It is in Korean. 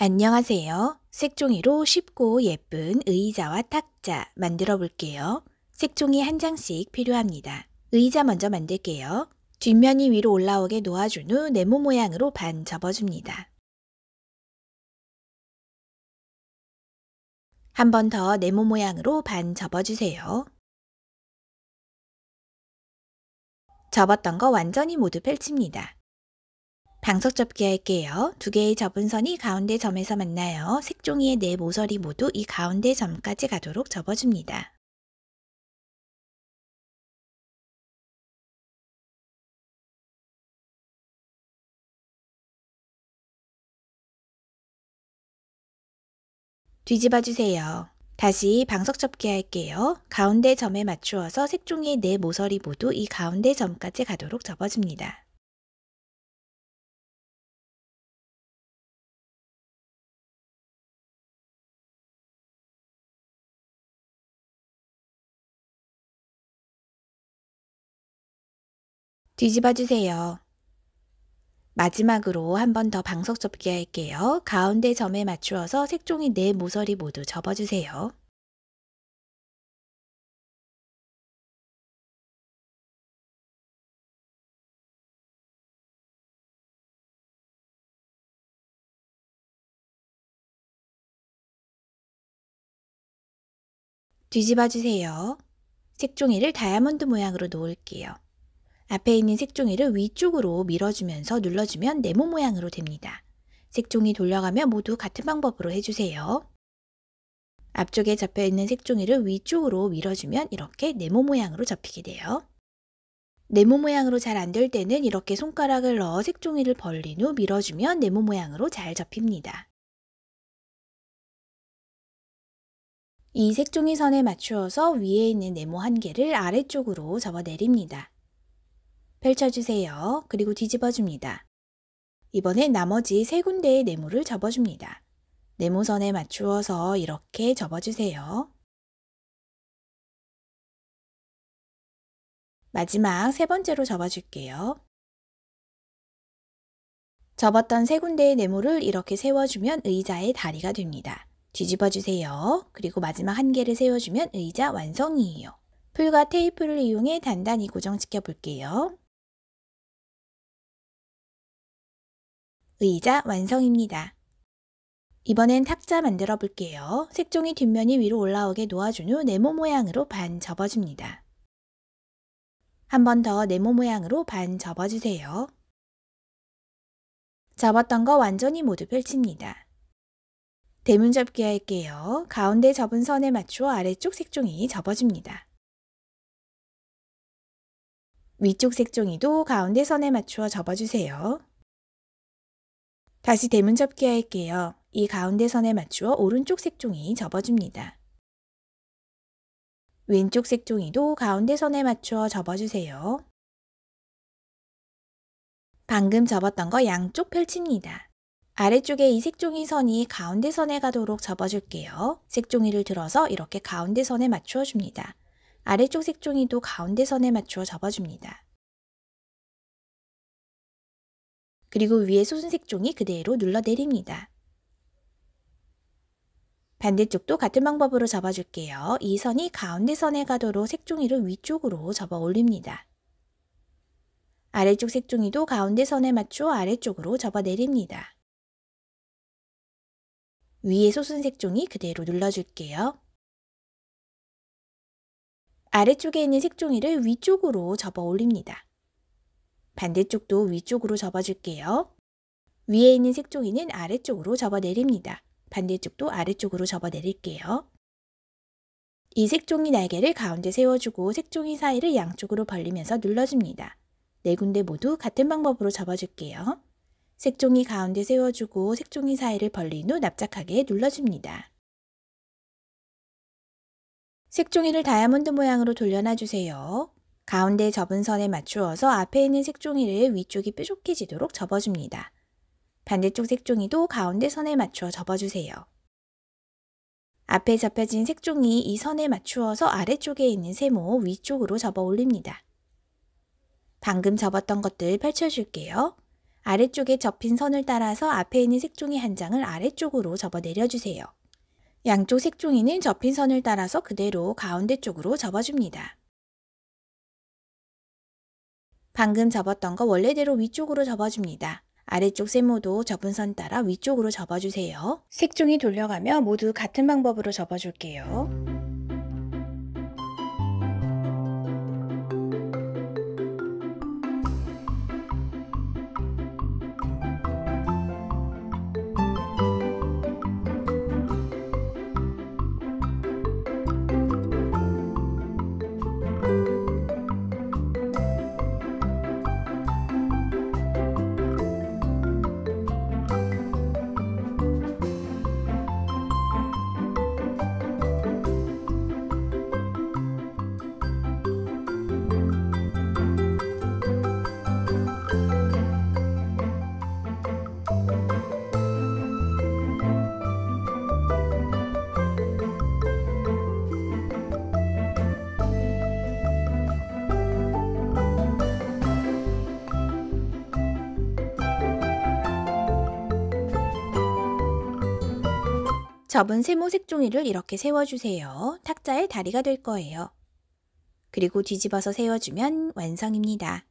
안녕하세요. 색종이로 쉽고 예쁜 의자와 탁자 만들어 볼게요. 색종이 한 장씩 필요합니다. 의자 먼저 만들게요. 뒷면이 위로 올라오게 놓아준 후 네모 모양으로 반 접어줍니다. 한 번 더 네모 모양으로 반 접어주세요. 접었던 거 완전히 모두 펼칩니다. 방석 접기 할게요. 두 개의 접은선이 가운데 점에서 만나요. 색종이의 네 모서리 모두 이 가운데 점까지 가도록 접어줍니다. 뒤집어 주세요. 다시 방석 접기 할게요. 가운데 점에 맞추어서 색종이의 네 모서리 모두 이 가운데 점까지 가도록 접어줍니다. 뒤집어 주세요. 마지막으로 한 번 더 방석 접기 할게요. 가운데 점에 맞추어서 색종이 네 모서리 모두 접어주세요. 뒤집어 주세요. 색종이를 다이아몬드 모양으로 놓을게요. 앞에 있는 색종이를 위쪽으로 밀어주면서 눌러주면 네모 모양으로 됩니다. 색종이 돌려가면 모두 같은 방법으로 해주세요. 앞쪽에 접혀있는 색종이를 위쪽으로 밀어주면 이렇게 네모 모양으로 접히게 돼요. 네모 모양으로 잘 안 될 때는 이렇게 손가락을 넣어 색종이를 벌린 후 밀어주면 네모 모양으로 잘 접힙니다. 이 색종이 선에 맞추어서 위에 있는 네모 한 개를 아래쪽으로 접어내립니다. 펼쳐주세요. 그리고 뒤집어줍니다. 이번엔 나머지 세 군데의 네모를 접어줍니다. 네모선에 맞추어서 이렇게 접어주세요. 마지막 세 번째로 접어줄게요. 접었던 세 군데의 네모를 이렇게 세워주면 의자의 다리가 됩니다. 뒤집어주세요. 그리고 마지막 한 개를 세워주면 의자 완성이에요. 풀과 테이프를 이용해 단단히 고정시켜 볼게요. 의자 완성입니다. 이번엔 탁자 만들어 볼게요. 색종이 뒷면이 위로 올라오게 놓아준 후 네모 모양으로 반 접어줍니다. 한 번 더 네모 모양으로 반 접어주세요. 접었던 거 완전히 모두 펼칩니다. 대문 접기 할게요. 가운데 접은 선에 맞추어 아래쪽 색종이 접어줍니다. 위쪽 색종이도 가운데 선에 맞추어 접어주세요. 다시 대문 접기 할게요. 이 가운데 선에 맞추어 오른쪽 색종이 접어줍니다. 왼쪽 색종이도 가운데 선에 맞추어 접어주세요. 방금 접었던 거 양쪽 펼칩니다. 아래쪽에 이 색종이 선이 가운데 선에 가도록 접어줄게요. 색종이를 들어서 이렇게 가운데 선에 맞추어 줍니다. 아래쪽 색종이도 가운데 선에 맞추어 접어줍니다. 그리고 위에 소순색종이 그대로 눌러내립니다. 반대쪽도 같은 방법으로 접어줄게요. 이 선이 가운데 선에 가도록 색종이를 위쪽으로 접어 올립니다. 아래쪽 색종이도 가운데 선에 맞춰 아래쪽으로 접어 내립니다. 위에 소순 색종이 그대로 눌러줄게요. 아래쪽에 있는 색종이를 위쪽으로 접어 올립니다. 반대쪽도 위쪽으로 접어줄게요. 위에 있는 색종이는 아래쪽으로 접어내립니다. 반대쪽도 아래쪽으로 접어내릴게요. 이 색종이 날개를 가운데 세워주고 색종이 사이를 양쪽으로 벌리면서 눌러줍니다. 네 군데 모두 같은 방법으로 접어줄게요. 색종이 가운데 세워주고 색종이 사이를 벌린 후 납작하게 눌러줍니다. 색종이를 다이아몬드 모양으로 돌려놔주세요. 가운데 접은 선에 맞추어서 앞에 있는 색종이를 위쪽이 뾰족해지도록 접어줍니다. 반대쪽 색종이도 가운데 선에 맞추어 접어주세요. 앞에 접혀진 색종이 이 선에 맞추어서 아래쪽에 있는 세모 위쪽으로 접어 올립니다. 방금 접었던 것들 펼쳐줄게요. 아래쪽에 접힌 선을 따라서 앞에 있는 색종이 한 장을 아래쪽으로 접어 내려주세요. 양쪽 색종이는 접힌 선을 따라서 그대로 가운데 쪽으로 접어줍니다. 방금 접었던 거 원래대로 위쪽으로 접어줍니다. 아래쪽 세모도 접은 선 따라 위쪽으로 접어주세요. 색종이 돌려가며 모두 같은 방법으로 접어줄게요. 접은 세모색 종이를 이렇게 세워주세요. 탁자의 다리가 될 거예요. 그리고 뒤집어서 세워주면 완성입니다.